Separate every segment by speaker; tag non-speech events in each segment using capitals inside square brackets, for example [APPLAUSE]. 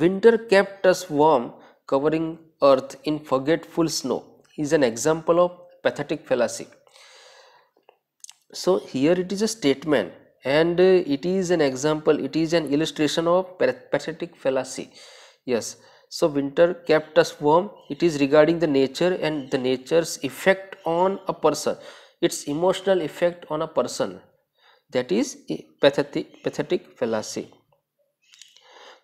Speaker 1: Winter kept us warm, covering earth in forgetful snow is an example of pathetic fallacy. So here it is a statement and uh, it is an example, it is an illustration of pathetic fallacy. Yes, so winter kept us warm, it is regarding the nature and the nature's effect on a person, its emotional effect on a person. That is pathetic, pathetic fallacy.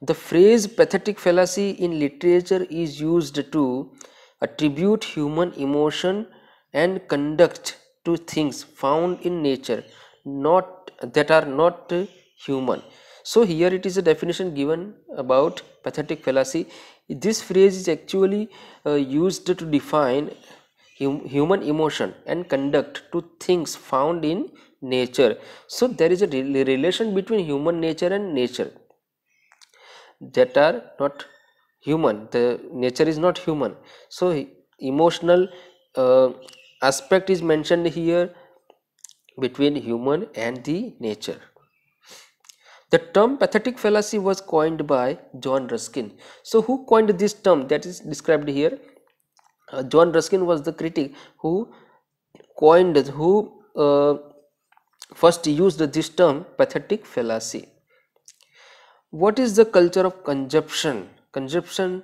Speaker 1: The phrase pathetic fallacy in literature is used to attribute human emotion and conduct to things found in nature not that are not human so here it is a definition given about pathetic fallacy this phrase is actually uh, used to define hum human emotion and conduct to things found in nature so there is a re relation between human nature and nature that are not human the nature is not human so emotional uh, aspect is mentioned here between human and the nature the term pathetic fallacy was coined by John Ruskin. So, who coined this term that is described here? Uh, John Ruskin was the critic who coined, who uh, first used this term pathetic fallacy what is the culture of consumption consumption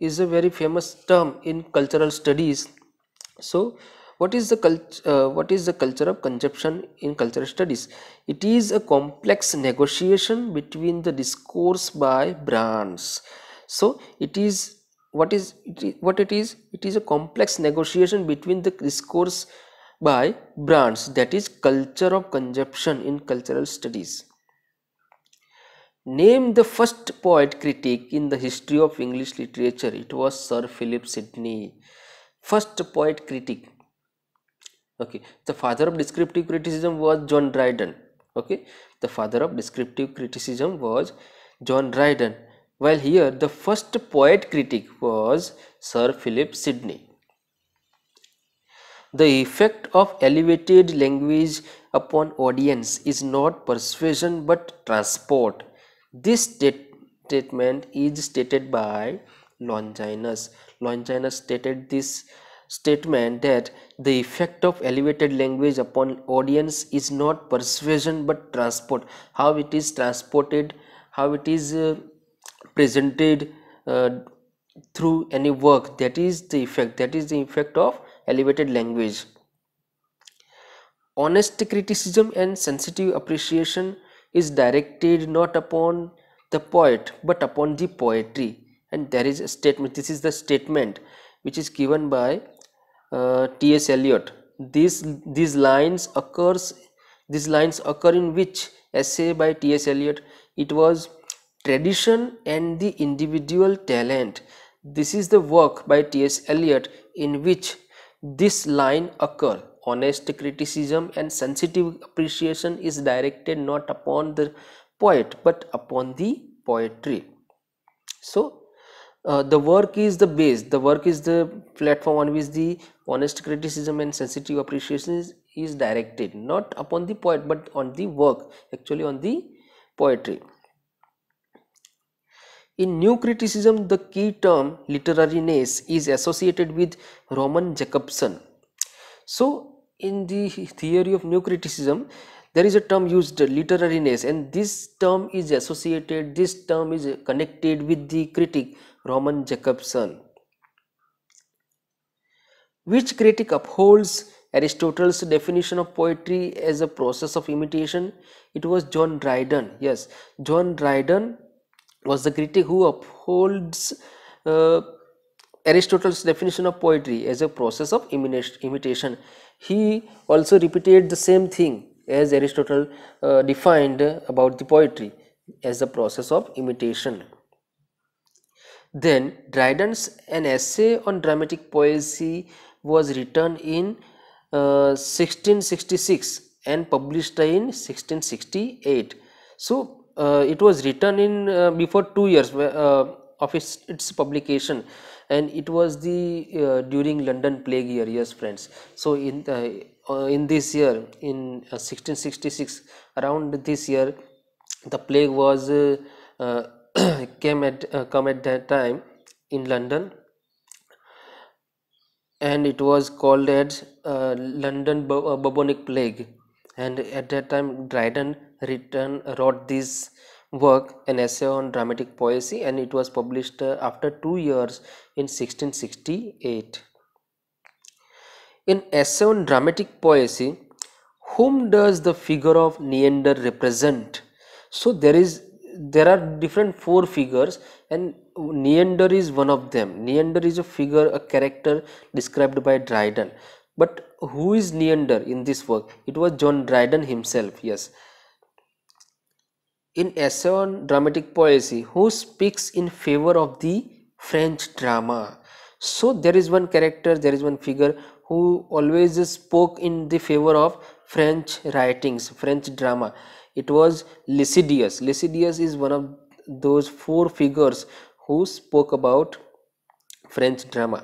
Speaker 1: is a very famous term in cultural studies so what is the uh, what is the culture of consumption in cultural studies it is a complex negotiation between the discourse by brands so it is what is it, what it is it is a complex negotiation between the discourse by brands that is culture of consumption in cultural studies Name the first poet critic in the history of English literature. It was Sir Philip Sidney. First poet critic. Okay. The father of descriptive criticism was John Dryden. Okay. The father of descriptive criticism was John Dryden. While here the first poet critic was Sir Philip Sidney. The effect of elevated language upon audience is not persuasion but transport this statement is stated by Longinus. Longinus stated this statement that the effect of elevated language upon audience is not persuasion but transport. How it is transported, how it is uh, presented uh, through any work that is the effect that is the effect of elevated language honest criticism and sensitive appreciation is directed not upon the poet but upon the poetry and there is a statement this is the statement which is given by uh, T.S. Eliot these these lines occurs these lines occur in which essay by T.S. Eliot it was tradition and the individual talent this is the work by T.S. Eliot in which this line occur honest criticism and sensitive appreciation is directed not upon the poet but upon the poetry. So, uh, the work is the base, the work is the platform on which the honest criticism and sensitive appreciation is, is directed, not upon the poet but on the work, actually on the poetry. In new criticism, the key term literariness is associated with Roman Jacobson. So, in the theory of new criticism there is a term used literariness and this term is associated this term is connected with the critic roman jacobson which critic upholds aristotle's definition of poetry as a process of imitation it was john dryden yes john dryden was the critic who upholds uh, aristotle's definition of poetry as a process of imitation he also repeated the same thing as Aristotle uh, defined about the poetry as the process of imitation. Then Dryden's An Essay on Dramatic Poesy was written in uh, 1666 and published in 1668. So uh, it was written in uh, before two years uh, of its, its publication and it was the uh, during London plague year yes friends so in uh, in this year in 1666 uh, around this year the plague was [CLEARS THROAT] came at come at that time in London and it was called as uh, London bubonic plague and at that time Dryden written wrote this work an essay on dramatic poesy and it was published uh, after two years in 1668. In essay on dramatic poesy, whom does the figure of Neander represent? So there is there are different four figures and Neander is one of them. Neander is a figure, a character described by Dryden. But who is Neander in this work? It was John Dryden himself, yes in essay on dramatic poesy who speaks in favor of the French drama. So there is one character, there is one figure who always spoke in the favor of French writings, French drama. It was Lycidius. Lycidius is one of those four figures who spoke about French drama.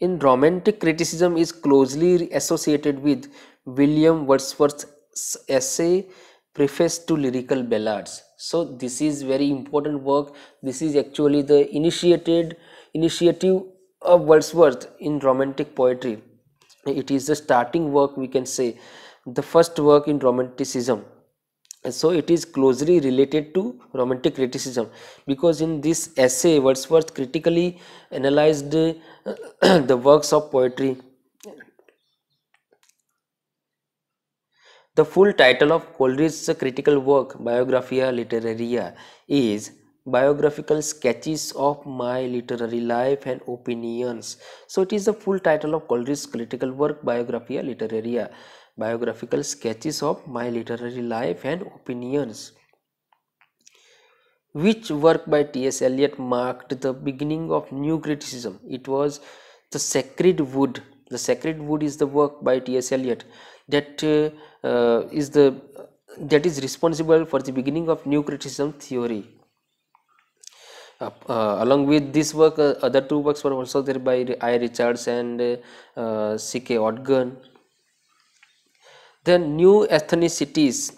Speaker 1: In romantic criticism is closely associated with William Wordsworth's essay preface to lyrical ballads so this is very important work this is actually the initiated initiative of wordsworth in romantic poetry it is the starting work we can say the first work in romanticism so it is closely related to romantic criticism because in this essay wordsworth critically analyzed uh, [CLEARS THROAT] the works of poetry The full title of Coleridge's critical work Biographia Literaria is Biographical Sketches of My Literary Life and Opinions. So it is the full title of Coleridge's critical work Biographia Literaria. Biographical Sketches of My Literary Life and Opinions. Which work by T.S. Eliot marked the beginning of new criticism? It was The Sacred Wood. The Sacred Wood is the work by T.S. Eliot that uh, uh, is the that is responsible for the beginning of new criticism theory uh, uh, along with this work uh, other two works were also there by i richards and uh, ck odgun then new ethnicities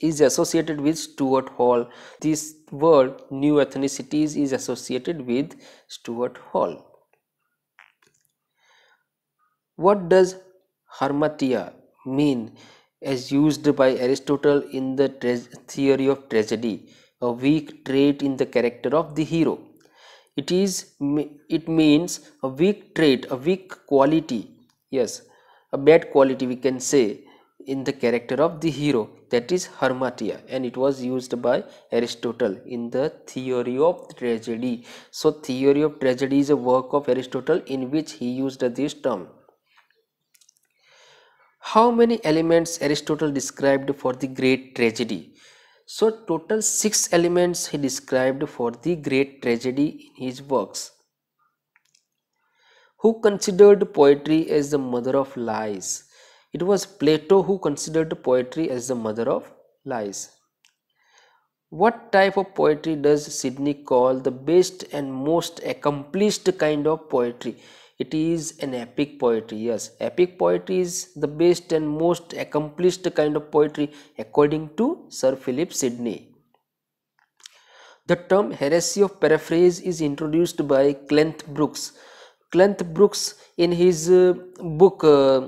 Speaker 1: is associated with stuart hall this word new ethnicities is associated with stuart hall what does harmatia mean as used by Aristotle in the theory of tragedy, a weak trait in the character of the hero. It is it means a weak trait, a weak quality, yes, a bad quality we can say in the character of the hero that is harmatia and it was used by aristotle in the theory of tragedy so theory of tragedy is a work of aristotle in which he used this term how many elements Aristotle described for the great tragedy? So total six elements he described for the great tragedy in his works. Who considered poetry as the mother of lies? It was Plato who considered poetry as the mother of lies. What type of poetry does Sidney call the best and most accomplished kind of poetry? it is an epic poetry yes epic poetry is the best and most accomplished kind of poetry according to sir philip sidney the term heresy of paraphrase is introduced by Clent brooks Clent brooks in his uh, book uh,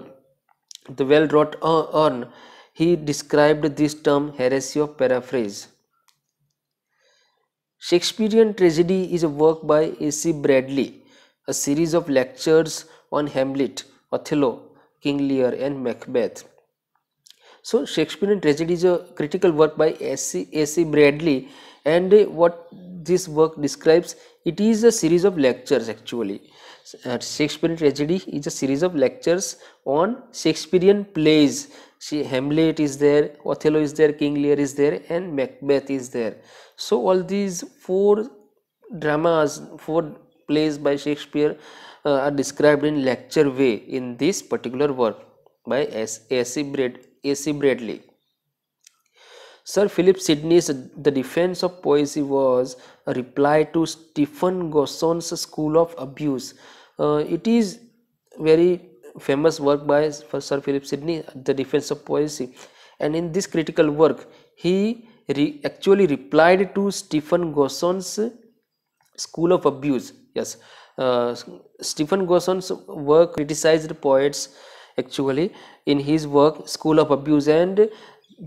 Speaker 1: the well wrought urn he described this term heresy of paraphrase shakespearean tragedy is a work by ac bradley a series of lectures on Hamlet, Othello, King Lear and Macbeth. So Shakespearean tragedy is a critical work by A.C. Bradley and what this work describes it is a series of lectures actually. Uh, Shakespearean tragedy is a series of lectures on Shakespearean plays. See, Hamlet is there, Othello is there, King Lear is there and Macbeth is there. So all these four dramas, four plays by Shakespeare uh, are described in lecture way in this particular work by A.C. Brad, Bradley. Sir Philip Sidney's The Defense of Poesy was a reply to Stephen Gosson's School of Abuse. Uh, it is very famous work by Sir Philip Sidney, The Defense of Poesy. And in this critical work, he re actually replied to Stephen Gosson's School of Abuse yes uh, stephen gosson's work criticized poets actually in his work school of abuse and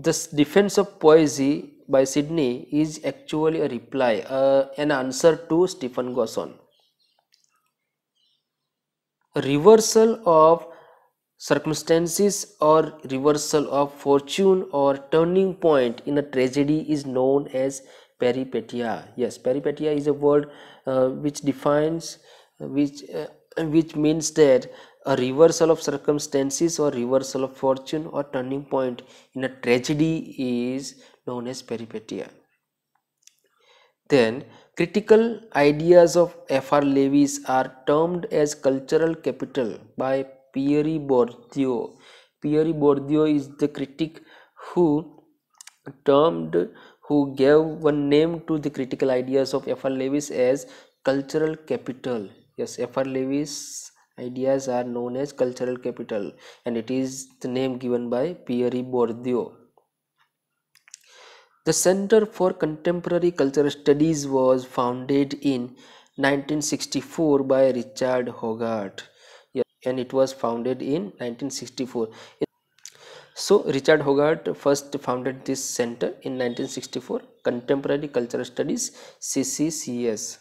Speaker 1: this defense of poesy by Sidney is actually a reply, uh, an answer to Stephen Gosson. reversal of circumstances or reversal of fortune or turning point in a tragedy is known as peripetia yes peripetia is a word uh, which defines uh, which uh, which means that a reversal of circumstances or reversal of fortune or turning point in a tragedy is known as peripetia then critical ideas of fr levis are termed as cultural capital by pierre bourdieu pierre bourdieu is the critic who termed who gave one name to the critical ideas of F.R. Lewis as cultural capital. Yes, F.R. Lewis ideas are known as cultural capital and it is the name given by Pierre Bourdieu. The Center for Contemporary Cultural Studies was founded in 1964 by Richard Hogarth yeah, and it was founded in 1964. So Richard Hogarth first founded this center in 1964 Contemporary Cultural Studies CCCS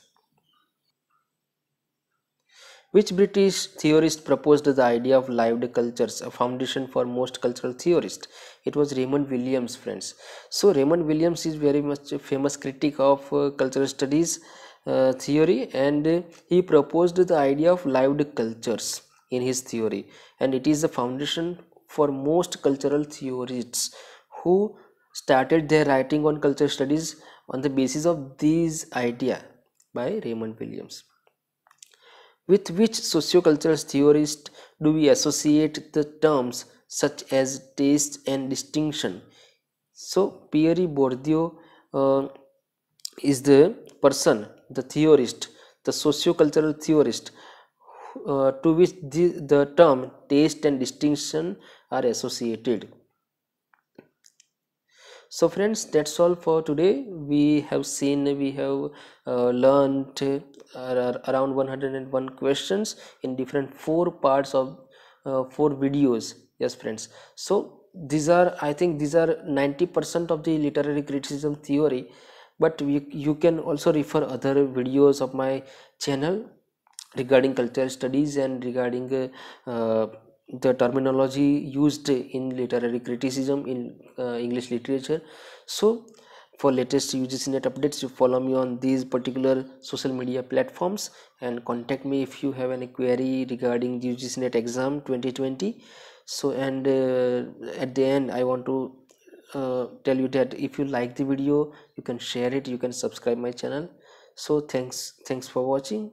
Speaker 1: which British theorist proposed the idea of lived cultures, a foundation for most cultural theorists? It was Raymond Williams, friends. So Raymond Williams is very much a famous critic of uh, cultural studies uh, theory and he proposed the idea of lived cultures in his theory and it is the foundation for most cultural theorists who started their writing on cultural studies on the basis of these idea by Raymond Williams. With which sociocultural theorist do we associate the terms such as taste and distinction? So Pierre Bourdieu uh, is the person, the theorist, the sociocultural theorist uh, to which the, the term taste and distinction are associated so friends that's all for today we have seen we have uh, learned uh, around 101 questions in different four parts of uh, four videos yes friends so these are i think these are 90% of the literary criticism theory but we, you can also refer other videos of my channel regarding cultural studies and regarding uh, the terminology used in literary criticism in uh, english literature so for latest NET updates you follow me on these particular social media platforms and contact me if you have any query regarding the NET exam 2020 so and uh, at the end I want to uh, tell you that if you like the video you can share it you can subscribe my channel so thanks thanks for watching